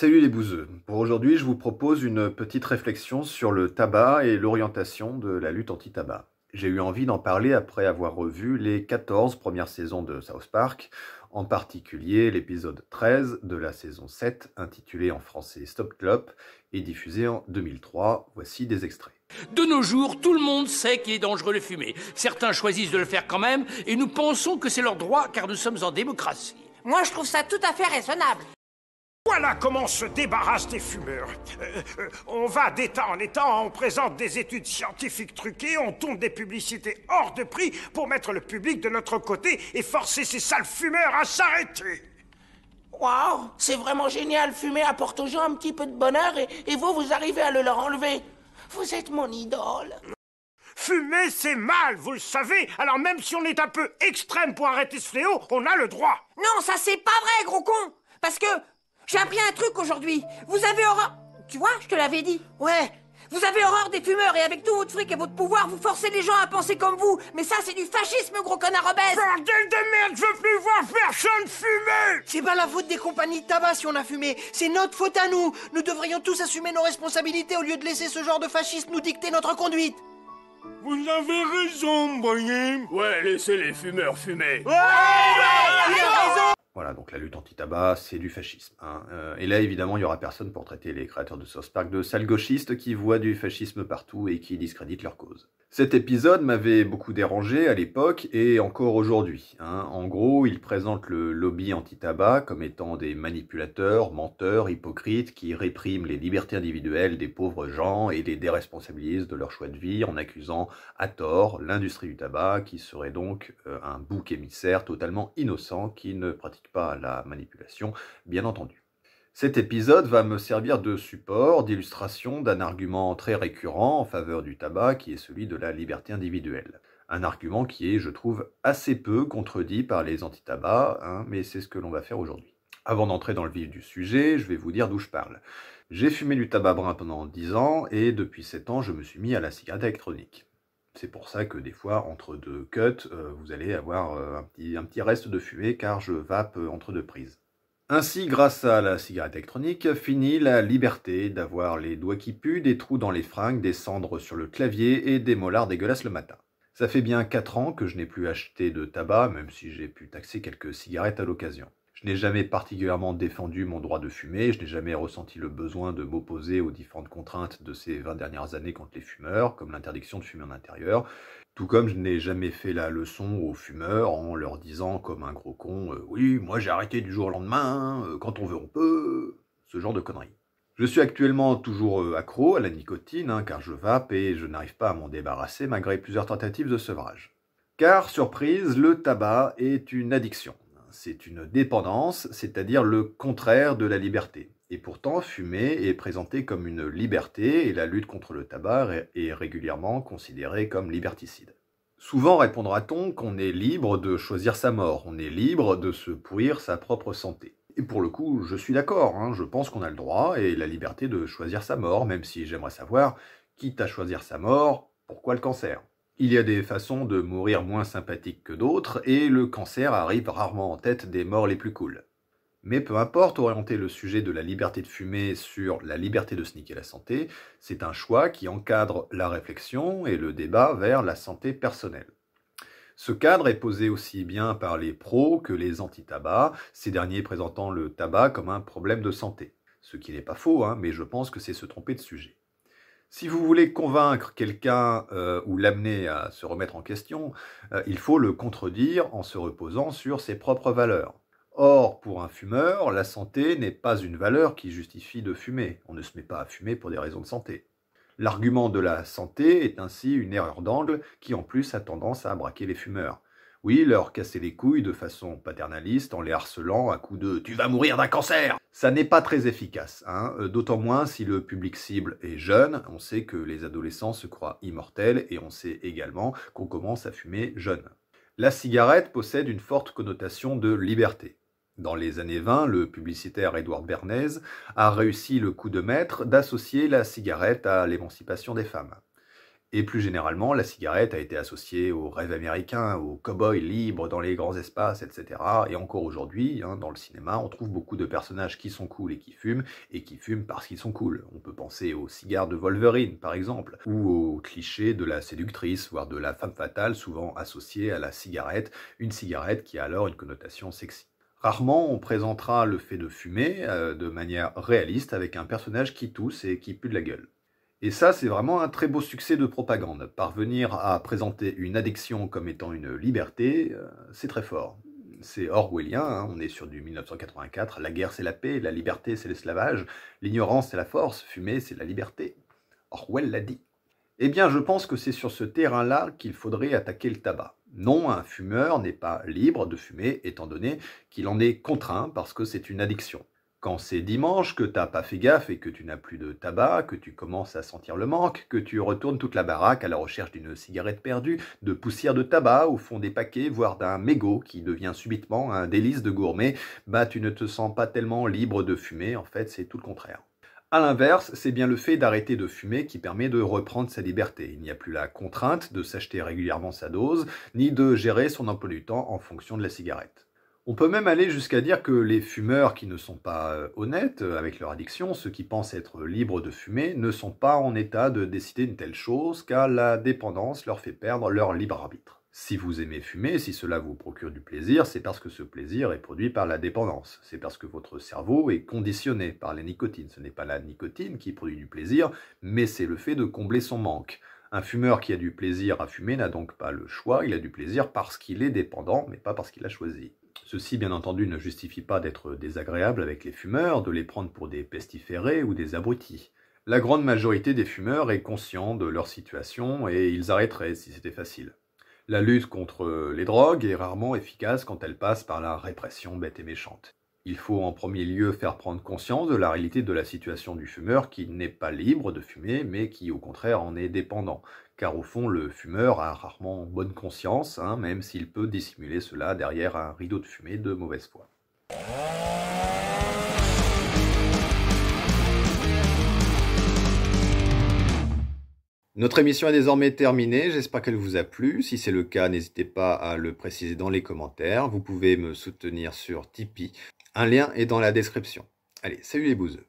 Salut les bouseux. Pour aujourd'hui, je vous propose une petite réflexion sur le tabac et l'orientation de la lutte anti-tabac. J'ai eu envie d'en parler après avoir revu les 14 premières saisons de South Park, en particulier l'épisode 13 de la saison 7 intitulé en français Stop Club, et diffusé en 2003. Voici des extraits. De nos jours, tout le monde sait qu'il est dangereux de fumer. Certains choisissent de le faire quand même et nous pensons que c'est leur droit car nous sommes en démocratie. Moi, je trouve ça tout à fait raisonnable. Voilà comment on se débarrasse des fumeurs. Euh, euh, on va d'état en état, on présente des études scientifiques truquées, on tourne des publicités hors de prix pour mettre le public de notre côté et forcer ces sales fumeurs à s'arrêter. Waouh, c'est vraiment génial. Fumer apporte aux gens un petit peu de bonheur et, et vous, vous arrivez à le leur enlever. Vous êtes mon idole. Fumer, c'est mal, vous le savez. Alors même si on est un peu extrême pour arrêter ce fléau, on a le droit. Non, ça c'est pas vrai, gros con. Parce que j'ai appris un truc aujourd'hui. Vous avez horreur. Tu vois, je te l'avais dit. Ouais. Vous avez horreur des fumeurs et avec tout votre fric et votre pouvoir, vous forcez les gens à penser comme vous. Mais ça, c'est du fascisme, gros connard obèse. Bordel de merde, je veux plus voir personne fumer. C'est pas la faute des compagnies de tabac si on a fumé. C'est notre faute à nous. Nous devrions tous assumer nos responsabilités au lieu de laisser ce genre de fascisme nous dicter notre conduite. Vous avez raison, Brian. Ouais, laissez les fumeurs fumer. Ouais, ouais raison. Voilà, donc la lutte anti-tabac, c'est du fascisme. Hein. Euh, et là, évidemment, il n'y aura personne pour traiter les créateurs de South Park de sales gauchistes qui voient du fascisme partout et qui discréditent leur cause. Cet épisode m'avait beaucoup dérangé à l'époque et encore aujourd'hui. Hein. En gros, il présente le lobby anti-tabac comme étant des manipulateurs, menteurs, hypocrites qui répriment les libertés individuelles des pauvres gens et les déresponsabilisent de leur choix de vie en accusant à tort l'industrie du tabac qui serait donc euh, un bouc émissaire totalement innocent qui ne pratique pas la manipulation, bien entendu. Cet épisode va me servir de support, d'illustration d'un argument très récurrent en faveur du tabac qui est celui de la liberté individuelle. Un argument qui est, je trouve, assez peu contredit par les anti-tabacs, hein, mais c'est ce que l'on va faire aujourd'hui. Avant d'entrer dans le vif du sujet, je vais vous dire d'où je parle. J'ai fumé du tabac brun pendant 10 ans et depuis 7 ans, je me suis mis à la cigarette électronique. C'est pour ça que des fois, entre deux cuts, euh, vous allez avoir euh, un petit reste de fumée car je vape euh, entre deux prises. Ainsi, grâce à la cigarette électronique, finit la liberté d'avoir les doigts qui puent, des trous dans les fringues, des cendres sur le clavier et des molars dégueulasses le matin. Ça fait bien 4 ans que je n'ai plus acheté de tabac, même si j'ai pu taxer quelques cigarettes à l'occasion. Je n'ai jamais particulièrement défendu mon droit de fumer, je n'ai jamais ressenti le besoin de m'opposer aux différentes contraintes de ces 20 dernières années contre les fumeurs, comme l'interdiction de fumer en intérieur, tout comme je n'ai jamais fait la leçon aux fumeurs en leur disant comme un gros con euh, Oui, moi j'ai arrêté du jour au lendemain, hein, euh, quand on veut on peut », ce genre de conneries. Je suis actuellement toujours euh, accro à la nicotine, hein, car je vape et je n'arrive pas à m'en débarrasser malgré plusieurs tentatives de sevrage. Car, surprise, le tabac est une addiction. C'est une dépendance, c'est-à-dire le contraire de la liberté. Et pourtant, fumer est présenté comme une liberté et la lutte contre le tabac est régulièrement considérée comme liberticide. Souvent répondra-t-on qu'on est libre de choisir sa mort, on est libre de se pourrir sa propre santé. Et pour le coup, je suis d'accord, hein, je pense qu'on a le droit et la liberté de choisir sa mort, même si j'aimerais savoir, quitte à choisir sa mort, pourquoi le cancer il y a des façons de mourir moins sympathiques que d'autres, et le cancer arrive rarement en tête des morts les plus cool. Mais peu importe, orienter le sujet de la liberté de fumer sur la liberté de sniquer la santé, c'est un choix qui encadre la réflexion et le débat vers la santé personnelle. Ce cadre est posé aussi bien par les pros que les anti-tabac, ces derniers présentant le tabac comme un problème de santé. Ce qui n'est pas faux, hein, mais je pense que c'est se tromper de sujet. Si vous voulez convaincre quelqu'un euh, ou l'amener à se remettre en question, euh, il faut le contredire en se reposant sur ses propres valeurs. Or, pour un fumeur, la santé n'est pas une valeur qui justifie de fumer. On ne se met pas à fumer pour des raisons de santé. L'argument de la santé est ainsi une erreur d'angle qui en plus a tendance à braquer les fumeurs. Oui, leur casser les couilles de façon paternaliste en les harcelant à coups de Tu vas mourir d'un cancer Ça n'est pas très efficace, hein. euh, d'autant moins si le public cible est jeune. On sait que les adolescents se croient immortels et on sait également qu'on commence à fumer jeune. La cigarette possède une forte connotation de liberté. Dans les années 20, le publicitaire Edward Bernays a réussi le coup de maître d'associer la cigarette à l'émancipation des femmes. Et plus généralement, la cigarette a été associée au rêve américain, au cow-boys libres dans les grands espaces, etc. Et encore aujourd'hui, hein, dans le cinéma, on trouve beaucoup de personnages qui sont cool et qui fument, et qui fument parce qu'ils sont cool. On peut penser aux cigares de Wolverine, par exemple, ou au cliché de la séductrice, voire de la femme fatale, souvent associée à la cigarette, une cigarette qui a alors une connotation sexy. Rarement on présentera le fait de fumer euh, de manière réaliste avec un personnage qui tousse et qui pue de la gueule. Et ça, c'est vraiment un très beau succès de propagande. Parvenir à présenter une addiction comme étant une liberté, euh, c'est très fort. C'est orwellien, hein, on est sur du 1984, la guerre c'est la paix, la liberté c'est l'esclavage, l'ignorance c'est la force, fumer c'est la liberté. Orwell l'a dit. Eh bien, je pense que c'est sur ce terrain-là qu'il faudrait attaquer le tabac. Non, un fumeur n'est pas libre de fumer étant donné qu'il en est contraint parce que c'est une addiction. Quand c'est dimanche, que t'as pas fait gaffe et que tu n'as plus de tabac, que tu commences à sentir le manque, que tu retournes toute la baraque à la recherche d'une cigarette perdue, de poussière de tabac au fond des paquets, voire d'un mégot qui devient subitement un délice de gourmet, bah tu ne te sens pas tellement libre de fumer, en fait c'est tout le contraire. A l'inverse, c'est bien le fait d'arrêter de fumer qui permet de reprendre sa liberté. Il n'y a plus la contrainte de s'acheter régulièrement sa dose, ni de gérer son emploi du temps en fonction de la cigarette. On peut même aller jusqu'à dire que les fumeurs qui ne sont pas euh, honnêtes euh, avec leur addiction, ceux qui pensent être libres de fumer, ne sont pas en état de décider une telle chose car la dépendance leur fait perdre leur libre arbitre. Si vous aimez fumer, si cela vous procure du plaisir, c'est parce que ce plaisir est produit par la dépendance. C'est parce que votre cerveau est conditionné par la nicotine. Ce n'est pas la nicotine qui produit du plaisir, mais c'est le fait de combler son manque. Un fumeur qui a du plaisir à fumer n'a donc pas le choix, il a du plaisir parce qu'il est dépendant, mais pas parce qu'il a choisi. Ceci, bien entendu, ne justifie pas d'être désagréable avec les fumeurs, de les prendre pour des pestiférés ou des abrutis. La grande majorité des fumeurs est conscient de leur situation et ils arrêteraient si c'était facile. La lutte contre les drogues est rarement efficace quand elle passe par la répression bête et méchante. Il faut en premier lieu faire prendre conscience de la réalité de la situation du fumeur qui n'est pas libre de fumer, mais qui au contraire en est dépendant, car au fond le fumeur a rarement bonne conscience, hein, même s'il peut dissimuler cela derrière un rideau de fumée de mauvaise foi. Notre émission est désormais terminée, j'espère qu'elle vous a plu. Si c'est le cas, n'hésitez pas à le préciser dans les commentaires. Vous pouvez me soutenir sur Tipeee. Un lien est dans la description. Allez, salut les bouseux.